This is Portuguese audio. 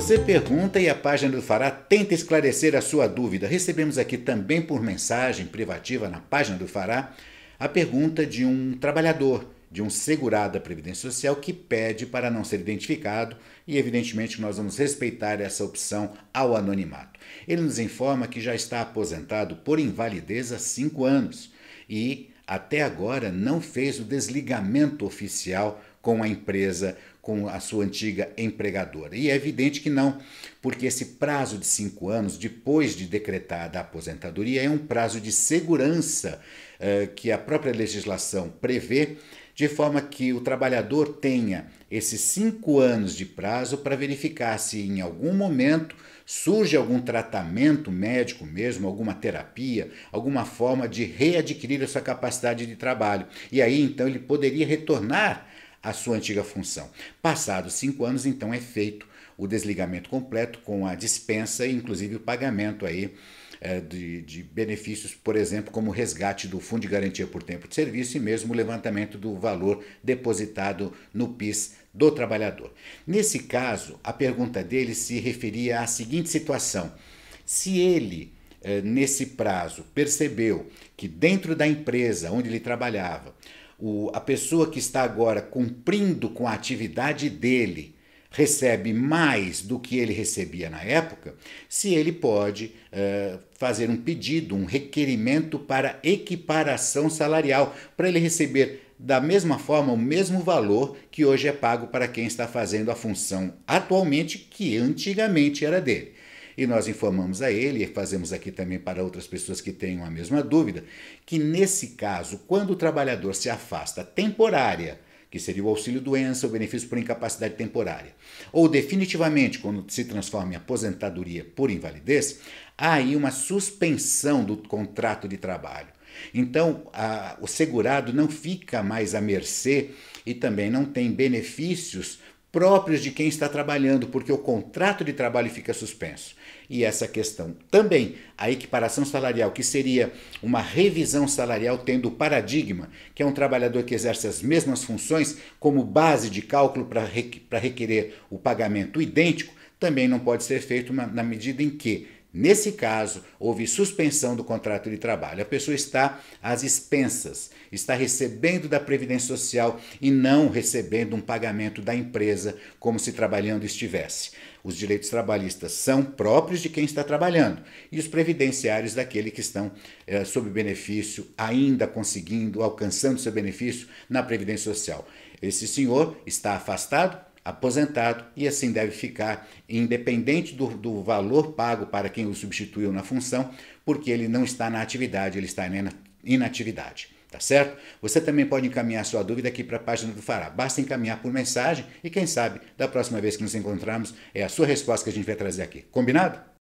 Você pergunta e a página do Fará tenta esclarecer a sua dúvida. Recebemos aqui também por mensagem privativa na página do Fará a pergunta de um trabalhador, de um segurado da Previdência Social que pede para não ser identificado e evidentemente nós vamos respeitar essa opção ao anonimato. Ele nos informa que já está aposentado por invalidez há cinco anos e até agora não fez o desligamento oficial com a empresa, com a sua antiga empregadora. E é evidente que não, porque esse prazo de cinco anos, depois de decretada a aposentadoria, é um prazo de segurança eh, que a própria legislação prevê, de forma que o trabalhador tenha esses cinco anos de prazo para verificar se em algum momento surge algum tratamento médico mesmo, alguma terapia, alguma forma de readquirir a sua capacidade de trabalho. E aí então ele poderia retornar a sua antiga função. Passados cinco anos, então, é feito o desligamento completo com a dispensa e, inclusive, o pagamento aí. Eh, de, de, benefícios, por exemplo, como resgate do Fundo de Garantia por Tempo de Serviço e mesmo o levantamento do valor depositado no PIS do trabalhador. Nesse caso, a pergunta dele se referia à seguinte situação: se ele, eh, nesse prazo, percebeu que dentro da empresa onde ele trabalhava, o, a pessoa que está agora cumprindo com a atividade dele recebe mais do que ele recebia na época, se ele pode eh, fazer um pedido, um requerimento para equiparação salarial, para ele receber da mesma forma o mesmo valor que hoje é pago para quem está fazendo a função atualmente que antigamente era dele. E nós informamos a ele, e fazemos aqui também para outras pessoas que tenham a mesma dúvida, que nesse caso, quando o trabalhador se afasta temporária, que seria o auxílio-doença, o benefício por incapacidade temporária, ou definitivamente quando se transforma em aposentadoria por invalidez, há aí uma suspensão do contrato de trabalho. Então, a, o segurado não fica mais à mercê e também não tem benefícios próprios de quem está trabalhando, porque o contrato de trabalho fica suspenso. E essa questão também, a equiparação salarial, que seria uma revisão salarial tendo o paradigma, que é um trabalhador que exerce as mesmas funções como base de cálculo para requerer o pagamento idêntico, também não pode ser feito na medida em que Nesse caso, houve suspensão do contrato de trabalho. A pessoa está às expensas, está recebendo da Previdência Social e não recebendo um pagamento da empresa como se trabalhando estivesse. Os direitos trabalhistas são próprios de quem está trabalhando e os previdenciários daquele que estão é, sob benefício, ainda conseguindo, alcançando seu benefício na Previdência Social. Esse senhor está afastado aposentado e assim deve ficar, independente do, do, valor pago para quem o substituiu na função, porque ele não está na atividade, ele está na inatividade. Tá certo? Você também pode encaminhar sua dúvida aqui para a página do Fará. Basta encaminhar por mensagem e quem sabe, da próxima vez que nos encontrarmos, é a sua resposta que a gente vai trazer aqui. Combinado?